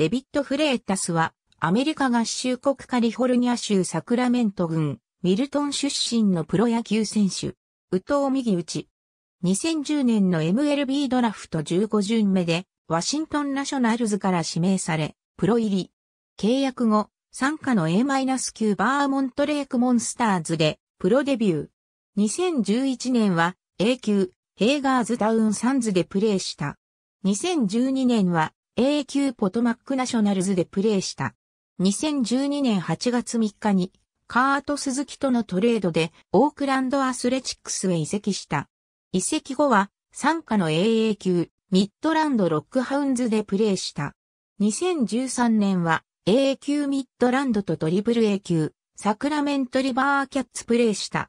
デビッド・フレータスは、アメリカ合衆国カリフォルニア州サクラメント郡、ミルトン出身のプロ野球選手、ウト藤右打ち。2010年の MLB ドラフト15巡目で、ワシントンナショナルズから指名され、プロ入り。契約後、参加の A-9 バーモントレークモンスターズで、プロデビュー。2011年は、A 級、ヘイガーズダウンサンズでプレーした。2012年は、AQ ポトマックナショナルズでプレーした。2012年8月3日にカート・鈴木とのトレードでオークランド・アスレチックスへ移籍した。移籍後は参加の AA 級ミッドランド・ロックハウンズでプレーした。2013年は a 級ミッドランドとドリブル A 級サクラメント・リバーキャッツプレーした。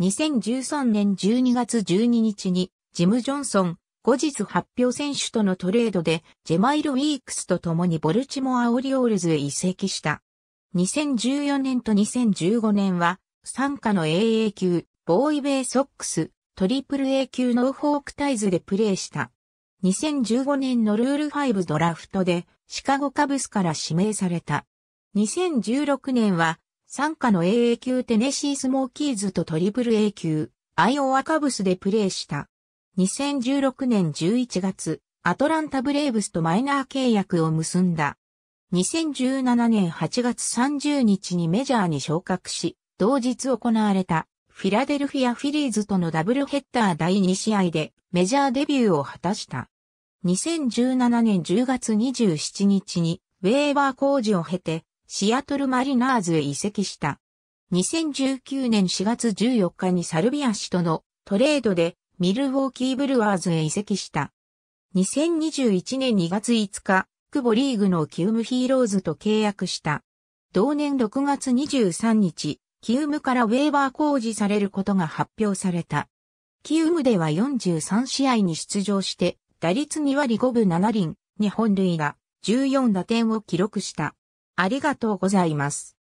2013年12月12日にジム・ジョンソン、後日発表選手とのトレードで、ジェマイル・ウィークスと共にボルチモア・オリオールズへ移籍した。2014年と2015年は、参加の AA 級、ボーイベイソックス、トリプル A 級ノーフォークタイズでプレーした。2015年のルール5ドラフトでシカゴカブスから指名された。2016年は参加の AA 級テネシースモーキーズとトリプル A 級アイオワカブスでプレーした。2016年11月、アトランタブレーブスとマイナー契約を結んだ。2017年8月30日にメジャーに昇格し、同日行われたフィラデルフィアフィリーズとのダブルヘッダー第2試合でメジャーデビューを果たした。2017年10月27日にウェーバー工事を経てシアトルマリナーズへ移籍した。2019年4月14日にサルビア氏とのトレードでミルウォーキーブルワーズへ移籍した。2021年2月5日、久保リーグのキウムヒーローズと契約した。同年6月23日、キウムからウェーバー工事されることが発表された。キウムでは43試合に出場して、打率2割5分7厘、日本塁打、14打点を記録した。ありがとうございます。